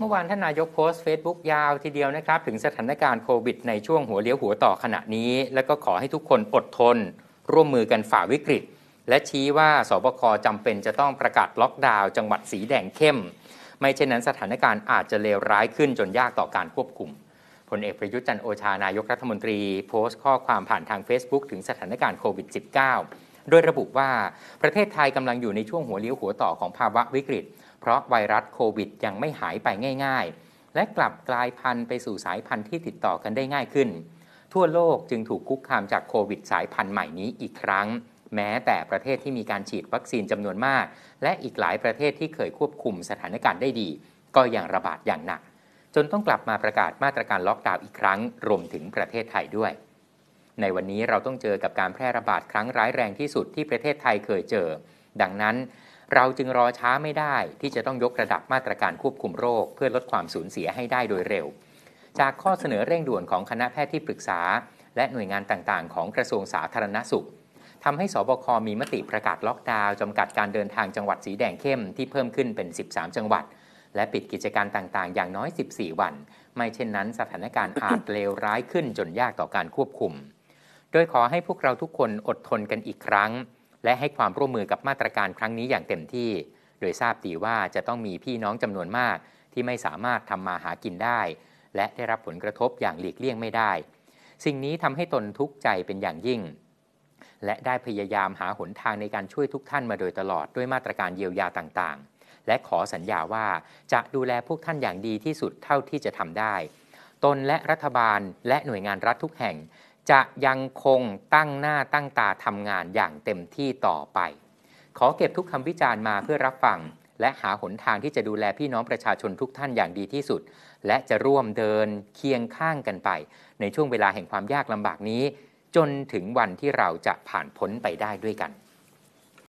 เมื่อวานท่านนายกโพสต์ Facebook ยาวทีเดียวนะครับ ถึงสถานการณ์โควิดในช่วงหัวเลี้ยวหัวต่อขณะนี้ และก็ขอให้ทุกคนอดทนร่วมมือกันฝ่าวิกฤต และชี้ว่าสบคจำเป็นจะต้องประกาศล็อกดาวน์จังหวัดสีแดงเข้ม ไม่เช่นนั้นสถานการณ์อาจจะเลวร้ายขึ้นจนยากต่อการควบคุมพลเอกประยุทธ์จันโอชานายกรัฐมนตรีโพสต์ข้อความผ่านทาง Facebook ถึงสถานการณ์โควิด -19 โดยระบุว่าประเทศไทยกำลังอยู่ในช่วงหัวเลี้ยวหัวต่อของภาวะวิกฤตเพราะไวรัสโควิดยังไม่หายไปง่ายๆ และกลับกลายพันธุ์ไปสู่สายพันธุ์ที่ติดต่อกันได้ง่ายขึ้น ทั่วโลกจึงถูกคุกคามจากโควิดสายพันธุ์ใหม่นี้อีกครั้ง แม้แต่ประเทศที่มีการฉีดวัคซีนจำนวนมาก และอีกหลายประเทศที่เคยควบคุมสถานการณ์ได้ดี ก็ยังระบาดอย่างหนัก จนต้องกลับมาประกาศมาตรการล็อกดาวน์อีกครั้ง รวมถึงประเทศไทยด้วย ในวันนี้เราต้องเจอกับการแพร่ระบาดครั้งร้ายแรงที่สุดที่ประเทศไทยเคยเจอ ดังนั้นเราจึงรอช้าไม่ได้ที่จะต้องยกระดับมาตรการควบคุมโรคเพื่อลดความสูญเสียให้ได้โดยเร็ว จากข้อเสนอเร่งด่วนของคณะแพทย์ที่ปรึกษา และหน่วยงานต่างๆ ของกระทรวงสาธารณสุขทำให้สบคมีมติประกาศล็อกดาวน์จำกัดการเดินทางจังหวัดสีแดงเข้มที่เพิ่มขึ้นเป็น 13 จังหวัด และปิดกิจการต่างๆ อย่างน้อย 14 วัน ไม่เช่นนั้น สถานการณ์อาจเลวร้ายขึ้นจนยากต่อการควบคุม โดยขอให้พวกเราทุกคนอดทนกันอีกครั้งและให้ความร่วมมือกับมาตรการครั้งนี้อย่างเต็มที่ โดยทราบดีว่าจะต้องมีพี่น้องจำนวนมากที่ไม่สามารถทำมาหากินได้ และได้รับผลกระทบอย่างหลีกเลี่ยงไม่ได้ สิ่งนี้ทำให้ตนทุกข์ใจเป็นอย่างยิ่ง และได้พยายามหาหนทางในการช่วยทุกท่านมาโดยตลอดด้วยมาตรการเยียวยาต่างๆ และขอสัญญาว่า จะดูแลพวกท่านอย่างดีที่สุดเท่าที่จะทำได้ ตนและรัฐบาล และหน่วยงานรัฐทุกแห่งจะยังคงตั้งหน้าตั้งตาทำงานอย่างเต็มที่ต่อไป ขอเก็บทุกคำวิจารณ์มาเพื่อรับฟัง และหาหนทางที่จะดูแลพี่น้องประชาชนทุกท่านอย่างดีที่สุด และจะร่วมเดินเคียงข้างกันไป ในช่วงเวลาแห่งความยากลำบากนี้ จนถึงวันที่เราจะผ่านพ้นไปได้ด้วยกัน